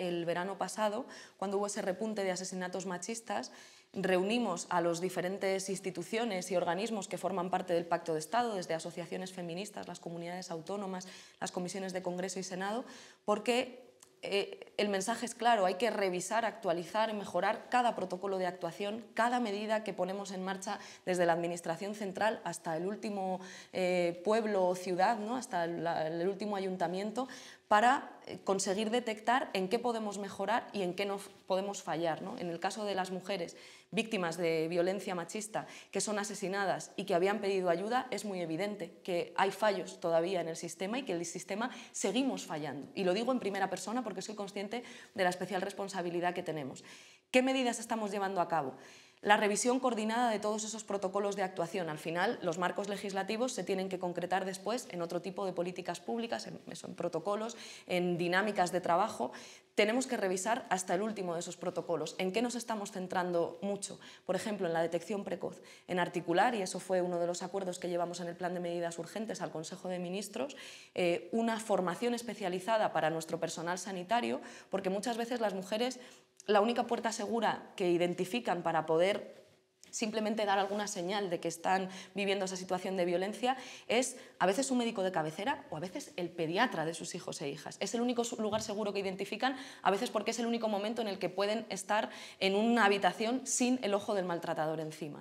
el verano pasado, cuando hubo ese repunte de asesinatos machistas, reunimos a las diferentes instituciones y organismos que forman parte del Pacto de Estado, desde asociaciones feministas, las comunidades autónomas, las comisiones de Congreso y Senado, porque eh, el mensaje es claro, hay que revisar, actualizar y mejorar cada protocolo de actuación, cada medida que ponemos en marcha desde la Administración central hasta el último eh, pueblo o ciudad, hasta el, último ayuntamiento, para eh, conseguir detectar en qué podemos mejorar y en qué no podemos fallar. En el caso de las mujeres víctimas de violencia machista que son asesinadas y que habían pedido ayuda, es muy evidente que hay fallos todavía en el sistema y que el sistema seguimos fallando. Y lo digo en primera persona porque soy consciente de la especial responsabilidad que tenemos. ¿Qué medidas estamos llevando a cabo? la revisión coordinada de todos esos protocolos de actuación. Al final, los marcos legislativos se tienen que concretar después en otro tipo de políticas públicas, en, protocolos, en dinámicas de trabajo. Tenemos que revisar hasta el último de esos protocolos. ¿En qué nos estamos centrando mucho? Por ejemplo, en la detección precoz, en articular, y eso fue uno de los acuerdos que llevamos en el plan de medidas urgentes al Consejo de Ministros, eh, una formación especializada para nuestro personal sanitario, porque muchas veces las mujeres la única puerta segura que identifican para poder simplemente dar alguna señal de que están viviendo esa situación de violencia es a veces un médico de cabecera o a veces el pediatra de sus hijos e hijas. Es el único lugar seguro que identifican, a veces porque es el único momento en el que pueden estar en una habitación sin el ojo del maltratador encima.